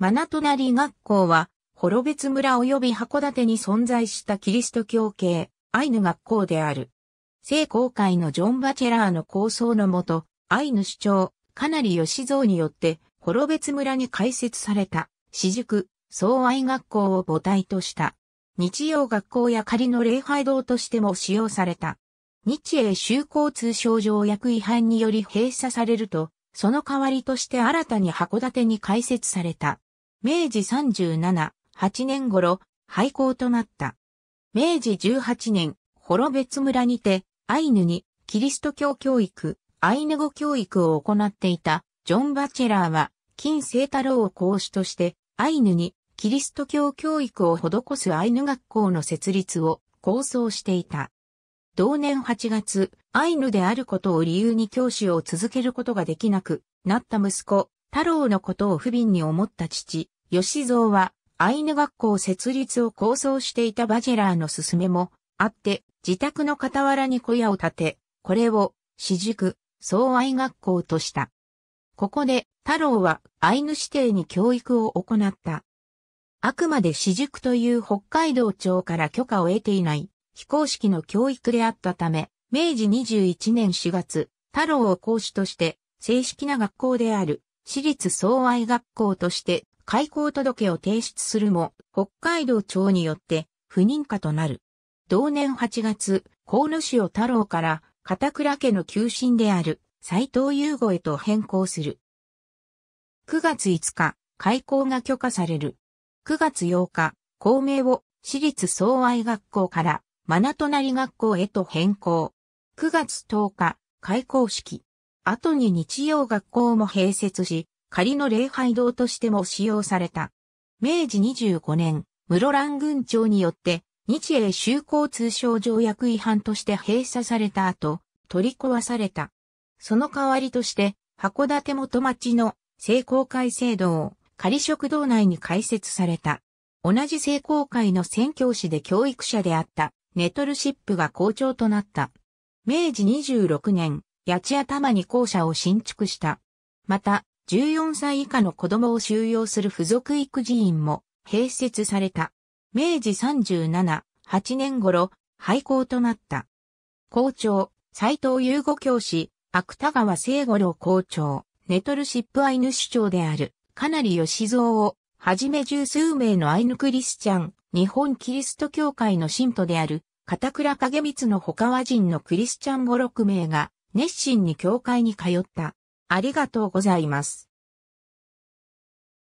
マナトナリ学校は、ホベ別村及び函館に存在したキリスト教系、アイヌ学校である。聖公会のジョン・バチェラーの構想のもと、アイヌ主張、かなり吉蔵によって、ホベ別村に開設された、私塾、総愛学校を母体とした。日曜学校や仮の礼拝堂としても使用された。日英修行通商条約違反により閉鎖されると、その代わりとして新たに函館に開設された。明治37、8年頃、廃校となった。明治18年、幌別村にて、アイヌに、キリスト教教育、アイヌ語教育を行っていた、ジョン・バチェラーは、金聖太郎を講師として、アイヌに、キリスト教教育を施すアイヌ学校の設立を構想していた。同年8月、アイヌであることを理由に教師を続けることができなくなった息子、太郎のことを不憫に思った父、吉蔵は、アイヌ学校設立を構想していたバジェラーの勧めもあって、自宅の傍らに小屋を建て、これを、私塾、総愛学校とした。ここで、太郎は、アイヌ指定に教育を行った。あくまで私塾という北海道庁から許可を得ていない、非公式の教育であったため、明治21年4月、太郎を講師として、正式な学校である、私立総愛学校として開校届を提出するも、北海道庁によって不認可となる。同年8月、河野市を太郎から片倉家の旧心である斎藤優吾へと変更する。9月5日、開校が許可される。9月8日、校名を私立総愛学校から真名隣学校へと変更。9月10日、開校式。後に日曜学校も併設し、仮の礼拝堂としても使用された。明治25年、室蘭郡庁によって、日英修好通商条約違反として閉鎖された後、取り壊された。その代わりとして、函館元町の聖公会制度を仮食堂内に開設された。同じ聖公会の宣教師で教育者であった、ネトルシップが校長となった。明治26年、八千頭に校舎を新築した。また、14歳以下の子供を収容する付属育児院も併設された。明治37、8年頃、廃校となった。校長、斎藤優吾教師、芥川聖五郎校長、ネトルシップアイヌ市長である、かなり吉蔵を、はじめ十数名のアイヌクリスチャン、日本キリスト教会の信徒である、片倉影光の他和人のクリスチャン五六名が、熱心に教会に通った。ありがとうございます。